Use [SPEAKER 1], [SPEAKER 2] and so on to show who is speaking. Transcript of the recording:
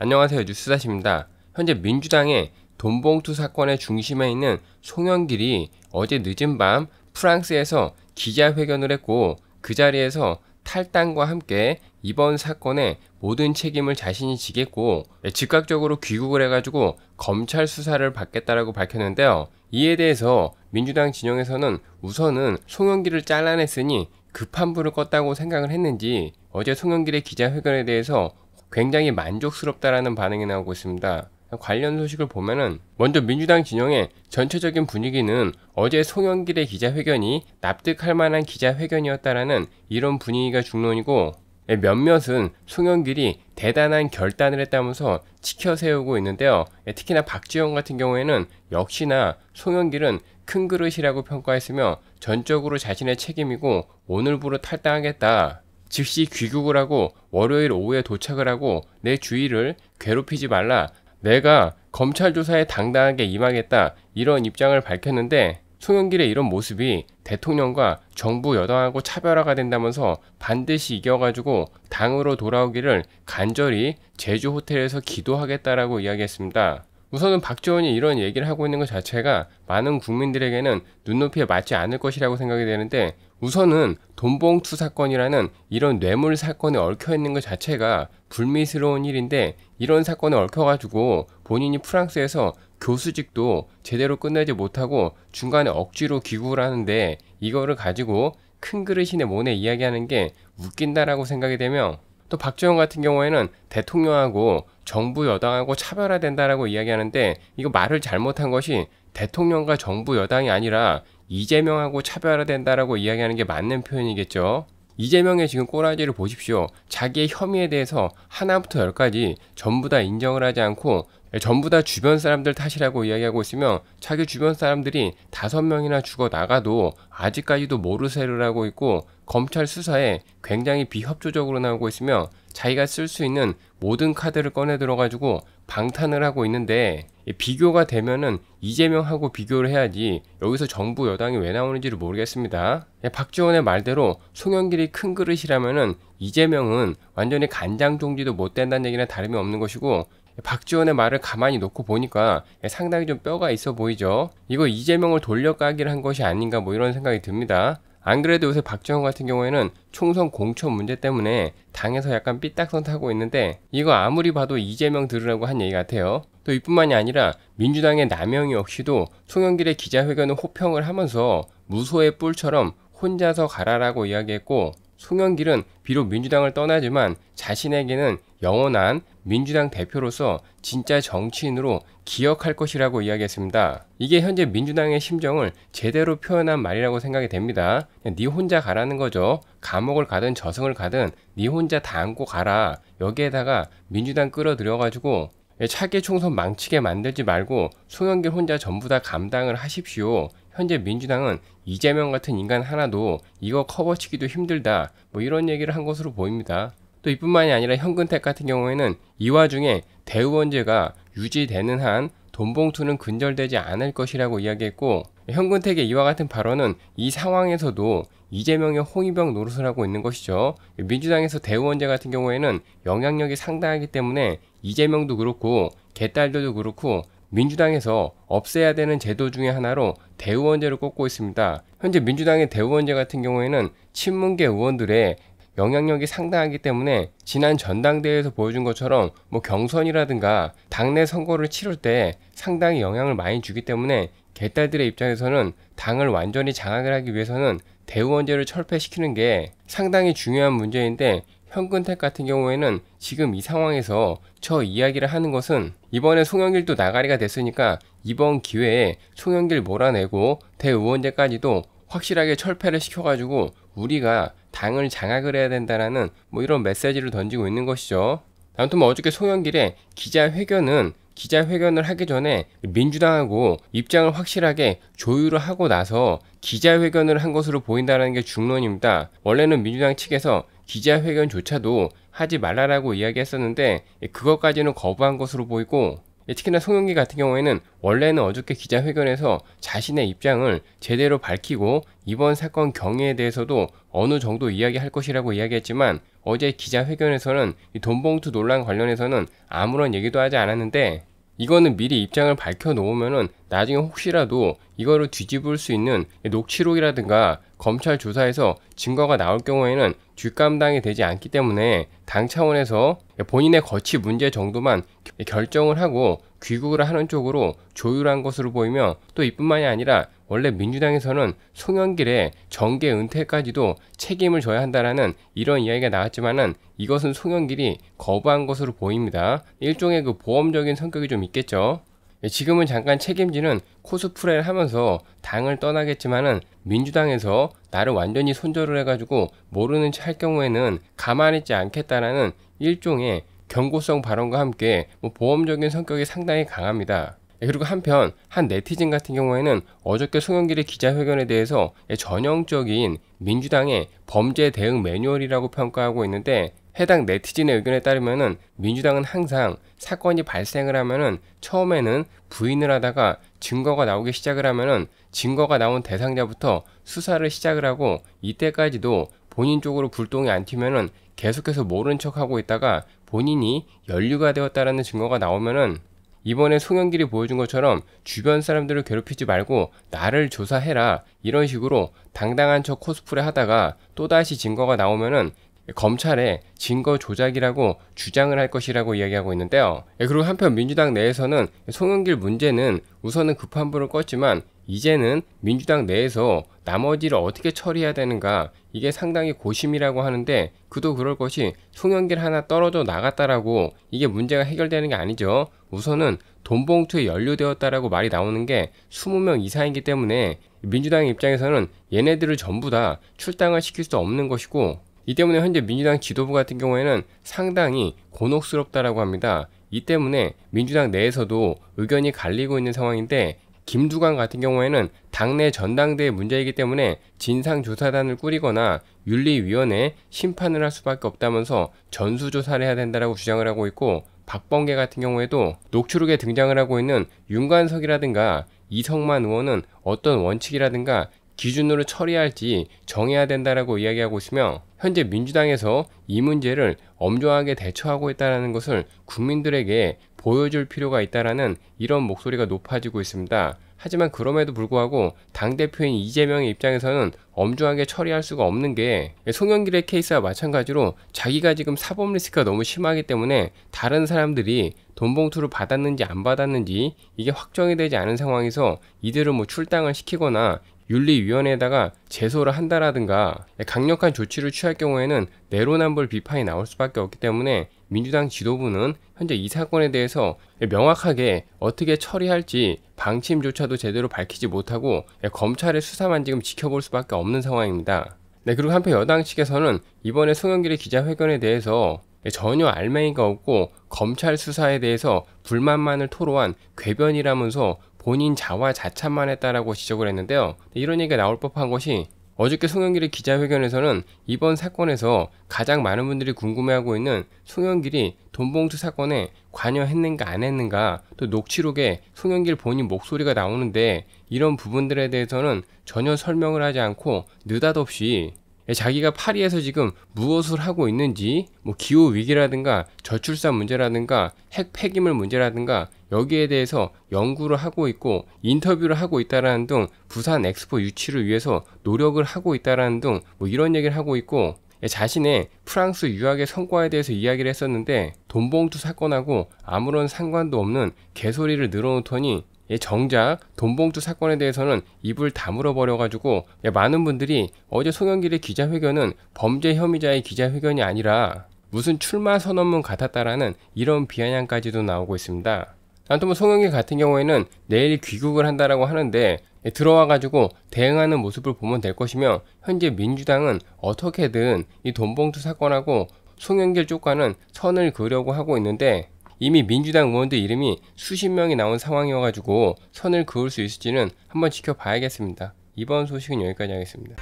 [SPEAKER 1] 안녕하세요 뉴스다시입니다. 현재 민주당의 돈봉투 사건의 중심에 있는 송영길이 어제 늦은 밤 프랑스에서 기자회견을 했고 그 자리에서 탈당과 함께 이번 사건의 모든 책임을 자신이 지겠고 예, 즉각적으로 귀국을 해가지고 검찰 수사를 받겠다라고 밝혔는데요. 이에 대해서 민주당 진영에서는 우선은 송영길을 잘라냈으니 급한 불을 껐다고 생각을 했는지 어제 송영길의 기자회견에 대해서 굉장히 만족스럽다라는 반응이 나오고 있습니다. 관련 소식을 보면은 먼저 민주당 진영의 전체적인 분위기는 어제 송영길의 기자회견이 납득할 만한 기자회견이었다라는 이런 분위기가 중론이고 예, 몇몇은 송영길이 대단한 결단을 했다면서 치켜 세우고 있는데요. 예, 특히나 박지원 같은 경우에는 역시나 송영길은 큰 그릇이라고 평가했으며 전적으로 자신의 책임이고 오늘부로 탈당하겠다. 즉시 귀국을 하고 월요일 오후에 도착을 하고 내 주위를 괴롭히지 말라. 내가 검찰 조사에 당당하게 임하겠다. 이런 입장을 밝혔는데 송영길의 이런 모습이 대통령과 정부 여당하고 차별화가 된다면서 반드시 이겨가지고 당으로 돌아오기를 간절히 제주 호텔에서 기도하겠다라고 이야기했습니다. 우선은 박지원이 이런 얘기를 하고 있는 것 자체가 많은 국민들에게는 눈높이에 맞지 않을 것이라고 생각이 되는데 우선은 돈봉투 사건이라는 이런 뇌물 사건에 얽혀 있는 것 자체가 불미스러운 일인데 이런 사건에 얽혀가지고 본인이 프랑스에서 교수직도 제대로 끝내지 못하고 중간에 억지로 귀국을 하는데 이거를 가지고 큰 그릇이네 뭐네 이야기하는 게 웃긴다라고 생각이 되며 또 박지원 같은 경우에는 대통령하고 정부 여당하고 차별화된다라고 이야기하는데 이거 말을 잘못한 것이 대통령과 정부 여당이 아니라 이재명하고 차별화된다라고 이야기하는 게 맞는 표현이겠죠. 이재명의 지금 꼬라지를 보십시오. 자기의 혐의에 대해서 하나부터 열까지 전부 다 인정을 하지 않고 예, 전부 다 주변 사람들 탓이라고 이야기하고 있으며 자기 주변 사람들이 다섯 명이나 죽어 나가도 아직까지도 모르쇠를하고 있고 검찰 수사에 굉장히 비협조적으로 나오고 있으며 자기가 쓸 수 있는 모든 카드를 꺼내 들어가지고 방탄을 하고 있는데 예, 비교가 되면은 이재명하고 비교를 해야지 여기서 정부 여당이 왜 나오는지를 모르겠습니다. 예, 박지원의 말대로 송영길이 큰 그릇이라면은 이재명은 완전히 간장 종지도 못 된다는 얘기나 다름이 없는 것이고 예, 박지원의 말을 가만히 놓고 보니까 상당히 좀 뼈가 있어 보이죠. 이거 이재명을 돌려까기를한 것이 아닌가 뭐 이런 생각이 듭니다. 안 그래도 요새 박지원 같은 경우에는 총선 공천 문제 때문에 당에서 약간 삐딱선 타고 있는데 이거 아무리 봐도 이재명 들으라고 한 얘기 같아요. 또 이뿐만이 아니라 민주당의 남영희 역시도 송영길의 기자회견을 호평을 하면서 무소의 뿔처럼 혼자서 가라라고 이야기했고 송영길은 비록 민주당을 떠나지만 자신에게는 영원한 민주당 대표로서 진짜 정치인으로 기억할 것이라고 이야기했습니다. 이게 현재 민주당의 심정을 제대로 표현한 말이라고 생각이 됩니다. 네 혼자 가라는 거죠. 감옥을 가든 저승을 가든 네 혼자 다 안고 가라. 여기에다가 민주당 끌어들여가지고 예, 차기 총선 망치게 만들지 말고 송영길 혼자 전부 다 감당을 하십시오. 현재 민주당은 이재명 같은 인간 하나도 이거 커버치기도 힘들다. 뭐 이런 얘기를 한 것으로 보입니다. 또 이뿐만이 아니라 현근택 같은 경우에는 이 와중에 대의원제가 유지되는 한 돈봉투는 근절되지 않을 것이라고 이야기했고 현근택의 이와 같은 발언은 이 상황에서도 이재명의 홍위병 노릇을 하고 있는 것이죠. 민주당에서 대우원재 같은 경우에는 영향력이 상당하기 때문에 이재명도 그렇고 개딸들도 그렇고 민주당에서 없애야 되는 제도 중의 하나로 대우원제를 꼽고 있습니다. 현재 민주당의 대우원제 같은 경우에는 친문계 의원들의 영향력이 상당하기 때문에 지난 전당대회에서 보여준 것처럼 뭐 경선이라든가 당내 선거를 치를 때 상당히 영향을 많이 주기 때문에 개딸들의 입장에서는 당을 완전히 장악을 하기 위해서는 대우원제를 철폐시키는 게 상당히 중요한 문제인데 현근택 같은 경우에는 지금 이 상황에서 저 이야기를 하는 것은 이번에 송영길도 나가리가 됐으니까 이번 기회에 송영길 몰아내고 대우원제까지도 확실하게 철폐를 시켜가지고 우리가 당을 장악을 해야 된다라는 뭐 이런 메시지를 던지고 있는 것이죠. 아무튼 뭐 어저께 송영길의 기자회견은 기자회견을 하기 전에 민주당하고 입장을 확실하게 조율을 하고 나서 기자회견을 한 것으로 보인다는 게 중론입니다. 원래는 민주당 측에서 기자회견조차도 하지 말라라고 이야기했었는데 그것까지는 거부한 것으로 보이고 예, 특히나 송영기 같은 경우에는 원래는 어저께 기자회견에서 자신의 입장을 제대로 밝히고 이번 사건 경위에 대해서도 어느 정도 이야기할 것이라고 이야기했지만 어제 기자회견에서는 이 돈봉투 논란 관련해서는 아무런 얘기도 하지 않았는데 이거는 미리 입장을 밝혀놓으면은 나중에 혹시라도 이거를 뒤집을 수 있는 녹취록이라든가 검찰 조사에서 증거가 나올 경우에는 뒷감당이 되지 않기 때문에 당 차원에서 본인의 거치 문제 정도만 결정을 하고 귀국을 하는 쪽으로 조율한 것으로 보이며 또 이뿐만이 아니라 원래 민주당에서는 송영길의 정계 은퇴까지도 책임을 져야 한다라는 이런 이야기가 나왔지만은 이것은 송영길이 거부한 것으로 보입니다. 일종의 그 보험적인 성격이 좀 있겠죠. 예, 지금은 잠깐 책임지는 코스프레를 하면서 당을 떠나겠지만은 민주당에서 나를 완전히 손절을 해가지고 모르는 체할 경우에는 가만히 있지 않겠다라는 일종의 경고성 발언과 함께 뭐 보험적인 성격이 상당히 강합니다. 예, 그리고 한편 한 네티즌 같은 경우에는 어저께 송영길의 기자회견에 대해서 예, 전형적인 민주당의 범죄 대응 매뉴얼이라고 평가하고 있는데 해당 네티즌의 의견에 따르면은 민주당은 항상 사건이 발생을 하면은 처음에는 부인을 하다가 증거가 나오기 시작을 하면은 증거가 나온 대상자부터 수사를 시작을 하고 이때까지도 본인 쪽으로 불똥이 안 튀면은 계속해서 모른 척하고 있다가 본인이 연류가 되었다라는 증거가 나오면은 이번에 송영길이 보여준 것처럼 주변 사람들을 괴롭히지 말고 나를 조사해라 이런 식으로 당당한 척 코스프레 하다가 또다시 증거가 나오면은 검찰에 증거 조작이라고 주장을 할 것이라고 이야기하고 있는데요. 예, 그리고 한편 민주당 내에서는 송영길 문제는 우선은 급한불을 껐지만 이제는 민주당 내에서 나머지를 어떻게 처리해야 되는가 이게 상당히 고심이라고 하는데 그도 그럴 것이 송영길 하나 떨어져 나갔다라고 이게 문제가 해결되는 게 아니죠. 우선은 돈봉투에 연루되었다라고 말이 나오는 게 20명 이상이기 때문에 민주당 입장에서는 얘네들을 전부 다 출당을 시킬 수 없는 것이고 이 때문에 현재 민주당 지도부 같은 경우에는 상당히 곤혹스럽다라고 합니다. 이 때문에 민주당 내에서도 의견이 갈리고 있는 상황인데 김두관 같은 경우에는 당내 전당대회 문제이기 때문에 진상조사단을 꾸리거나 윤리위원회 심판을 할 수밖에 없다면서 전수조사를 해야 된다고 주장을 하고 있고 박범계 같은 경우에도 녹취록에 등장을 하고 있는 윤관석이라든가 이성만 의원은 어떤 원칙이라든가 기준으로 처리할지 정해야 된다라고 이야기하고 있으며 현재 민주당에서 이 문제를 엄정하게 대처하고 있다는 것을 국민들에게 보여줄 필요가 있다라는 이런 목소리가 높아지고 있습니다. 하지만 그럼에도 불구하고 당대표인 이재명의 입장에서는 엄중하게 처리할 수가 없는 게 송영길의 케이스와 마찬가지로 자기가 지금 사법 리스크가 너무 심하기 때문에 다른 사람들이 돈 봉투를 받았는지 안 받았는지 이게 확정이 되지 않은 상황에서 이들을 뭐 출당을 시키거나 윤리위원회에다가 제소를 한다라든가 강력한 조치를 취할 경우에는 내로남불 비판이 나올 수밖에 없기 때문에 민주당 지도부는 현재 이 사건에 대해서 명확하게 어떻게 처리할지 방침조차도 제대로 밝히지 못하고 검찰의 수사만 지금 지켜볼 수밖에 없는 상황입니다. 네, 그리고 한편 여당 측에서는 이번에 송영길의 기자회견에 대해서 전혀 알맹이가 없고 검찰 수사에 대해서 불만만을 토로한 궤변이라면서 본인 자화 자찬만 했다라고 지적을 했는데요. 이런 얘기가 나올 법한 것이 어저께 송영길의 기자회견에서는 이번 사건에서 가장 많은 분들이 궁금해하고 있는 송영길이 돈봉투 사건에 관여했는가 안 했는가 또 녹취록에 송영길 본인 목소리가 나오는데 이런 부분들에 대해서는 전혀 설명을 하지 않고 느닷없이 예, 자기가 파리에서 지금 무엇을 하고 있는지 뭐 기후 위기라든가 저출산 문제라든가 핵 폐기물 문제라든가 여기에 대해서 연구를 하고 있고 인터뷰를 하고 있다라는 등 부산 엑스포 유치를 위해서 노력을 하고 있다라는 등 뭐 이런 얘기를 하고 있고 예, 자신의 프랑스 유학의 성과에 대해서 이야기를 했었는데 돈봉투 사건하고 아무런 상관도 없는 개소리를 늘어놓더니 예, 정작 돈봉투 사건에 대해서는 입을 다물어 버려가지고 예, 많은 분들이 어제 송영길의 기자회견은 범죄 혐의자의 기자회견이 아니라 무슨 출마 선언문 같았다라는 이런 비아냥까지도 나오고 있습니다. 아무튼 뭐 송영길 같은 경우에는 내일 귀국을 한다라고 하는데 예, 들어와 가지고 대응하는 모습을 보면 될 것이며 현재 민주당은 어떻게든 이 돈봉투 사건하고 송영길 쪽과는 선을 그려고 하고 있는데 이미 민주당 의원들 이름이 수십 명이 나온 상황이어가지고 선을 그을 수 있을지는 한번 지켜봐야겠습니다. 이번 소식은 여기까지 하겠습니다.